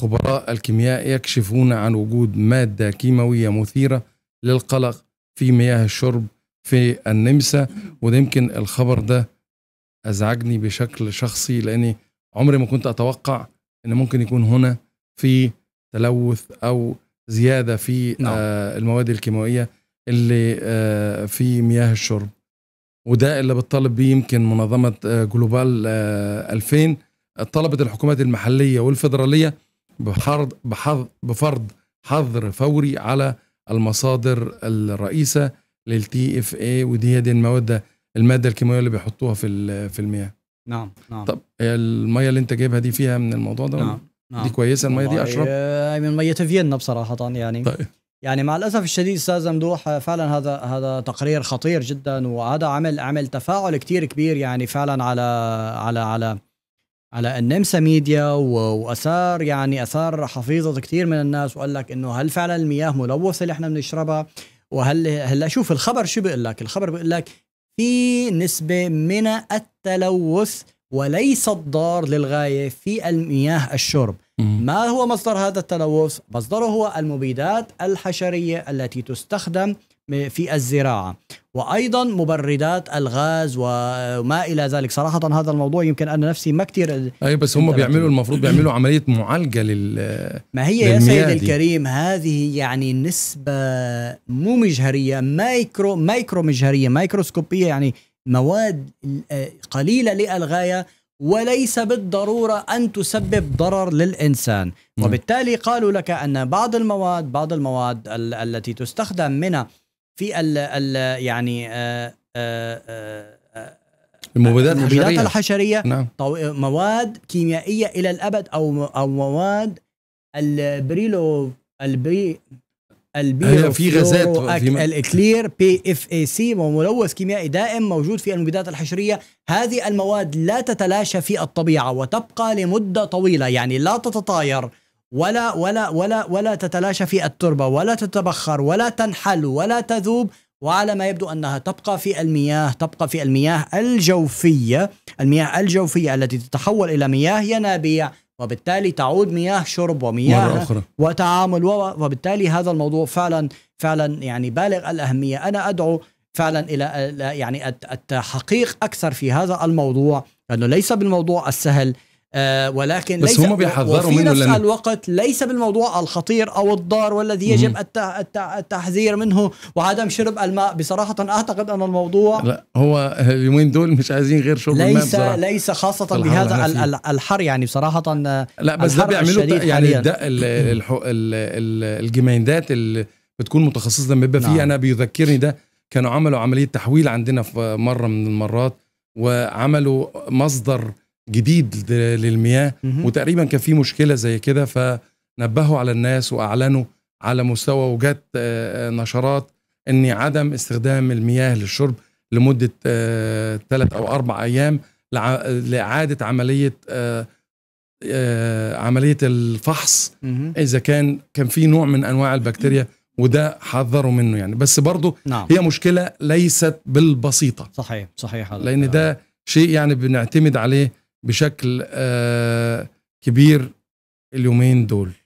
خبراء الكيمياء يكشفون عن وجود مادة كيماوية مثيرة للقلق في مياه الشرب في النمسا وده يمكن الخبر ده أزعجني بشكل شخصي لأني عمري ما كنت أتوقع أن ممكن يكون هنا في تلوث أو زيادة في نعم. آه المواد الكيماوية اللي آه في مياه الشرب وده اللي بتطالب بيه يمكن منظمة آه جلوبال 2000 آه، طلبت الحكومات المحلية والفدرالية بحرض بحظ بفرض حظر فوري على المصادر الرئيسه للتي اف اي ودي هي دي المواد الماده الكيماويه اللي بيحطوها في في المياه نعم نعم طب الميه اللي انت جايبها دي فيها من الموضوع ده نعم, نعم. دي كويسه الميه دي اشرب آه، من ميه فيينا بصراحه يعني طيب. يعني مع الاسف الشديد استاذ مدوح آه، فعلا هذا هذا تقرير خطير جدا وهذا عمل عمل تفاعل كثير كبير يعني فعلا على على على على النمسا ميديا واثار يعني اثار حفيظه كثير من الناس وقال لك انه هل فعلا المياه ملوثه اللي احنا بنشربها وهل هلا شوف الخبر شو بيقول لك الخبر بيقول لك في نسبه من التلوث وليس الضار للغايه في المياه الشرب ما هو مصدر هذا التلوث مصدره هو المبيدات الحشريه التي تستخدم في الزراعه وايضا مبردات الغاز وما الى ذلك صراحه هذا الموضوع يمكن انا نفسي ما كثير اي بس هم بيعملوا المفروض بيعملوا عمليه معالجه لل ما هي يا سيدي الكريم هذه يعني نسبه مو مجهريه مايكرو مايكرو مجهريه مايكروسكوبيه يعني مواد آه، قليله للغايه وليس بالضروره ان تسبب ضرر للانسان وبالتالي قالوا لك ان بعض المواد بعض المواد التي تستخدم منها في ال ال يعني آه، آه، آه، المبيدات الحشريه المبيدات الحشريه نعم. مواد كيميائيه الى الابد او او مواد البريلو البري البيرو في غازات الكلير بي اف اي سي وملوث كيميائي دائم موجود في المبيدات الحشريه هذه المواد لا تتلاشى في الطبيعه وتبقى لمده طويله يعني لا تتطاير ولا ولا ولا ولا تتلاشى في التربه ولا تتبخر ولا تنحل ولا تذوب وعلى ما يبدو انها تبقى في المياه تبقى في المياه الجوفيه المياه الجوفيه التي تتحول الى مياه ينابيع وبالتالي تعود مياه شرب ومياه مرة أخرى. وتعامل وبالتالي هذا الموضوع فعلا فعلا يعني بالغ الاهميه انا ادعو فعلا الى يعني التحقيق اكثر في هذا الموضوع لانه ليس بالموضوع السهل آه ولكن بس ليس هم بيحذروا منه نفس لأن... الوقت ليس بالموضوع الخطير او الضار والذي يجب التحذير منه وعدم شرب الماء بصراحه اعتقد ان الموضوع لا هو اليومين دول مش عايزين غير شرب ليس الماء بصراحة. ليس خاصه بهذا الحر يعني بصراحه لا بس ده بيعملوا يعني ده الجميندات اللي بتكون متخصصه لما بيبقى فيه نعم. انا بيذكرني ده كانوا عملوا عمليه تحويل عندنا في مره من المرات وعملوا مصدر جديد للمياه وتقريبا كان في مشكله زي كده فنبهوا على الناس واعلنوا على مستوى وجات آه، آه، نشرات ان عدم استخدام المياه للشرب لمده ثلاث آه، او اربع ايام لاعاده عمليه عمليه الفحص اذا كان كان في نوع من انواع البكتيريا وده حذروا منه يعني بس برضه نعم. هي مشكله ليست بالبسيطه صحيح صحيح لان ده شيء يعني بنعتمد عليه بشكل آه، كبير اليومين دول